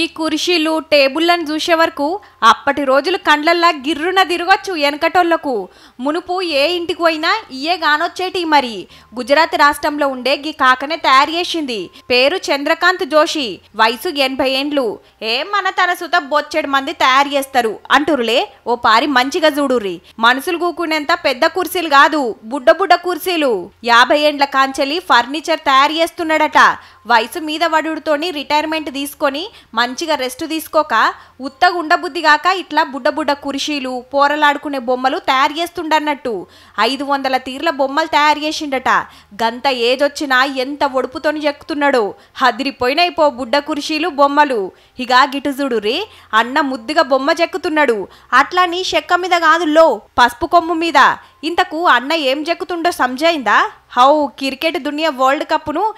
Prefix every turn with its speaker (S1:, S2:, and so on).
S1: ఈ కుర్షీలు టేబుళ్లను చూసే వరకు అప్పటి రోజులు కండ్లల్లా గిర్రున తిరగొచ్చు వెనకటోళ్లకు మునుపు ఏ ఇంటికి పోయినా ఇయే గానొచ్చేటి మరి గుజరాత్ రాష్ట్రంలో ఉండే గీ కాకనే తయారు చేసింది పేరు చంద్రకాంత్ జోషి వయసు ఎనభై ఏండ్లు ఏ మన తన సుత బొచ్చడి మంది తయారు చేస్తారు అంటురులే ఓ పారి మంచిగా చూడుర్రి మనుషులు కూకునేంత పెద్ద కుర్సీలు కాదు బుడ్డ బుడ్డ కుర్సీలు యాభై ఏండ్ల కాంచెలి ఫర్నిచర్ తయారు చేస్తున్నాడట వయసు మీద వడుడుతోని రిటైర్మెంట్ తీసుకొని మంచిగా రెస్ట్ తీసుకోక ఉత్తగా ఉండబుద్ధి కాక ఇట్లా బుడ్డ బుడ్డ కురిషీలు పోరలాడుకునే బొమ్మలు తయారు చేస్తుండన్నట్టు ఐదు వందల తీర్ల బొమ్మలు తయారు చేసిండట గంత ఏదొచ్చినా ఎంత ఒడుపుతోని చెక్కుతున్నాడో హదిరిపోయినాయి పో బుడ్డ కురిషీలు బొమ్మలు ఇగా గిటుజుడు రే అన్న ముద్దుగా బొమ్మ చెక్కుతున్నాడు అట్లా నీ చెక్క మీద కాదులో పసుపు కొమ్ము మీద ఇంతకు అన్న ఏం చెక్కుతుండో సంజయిందా హౌ క్రికెట్ దునియా వరల్డ్ కప్ను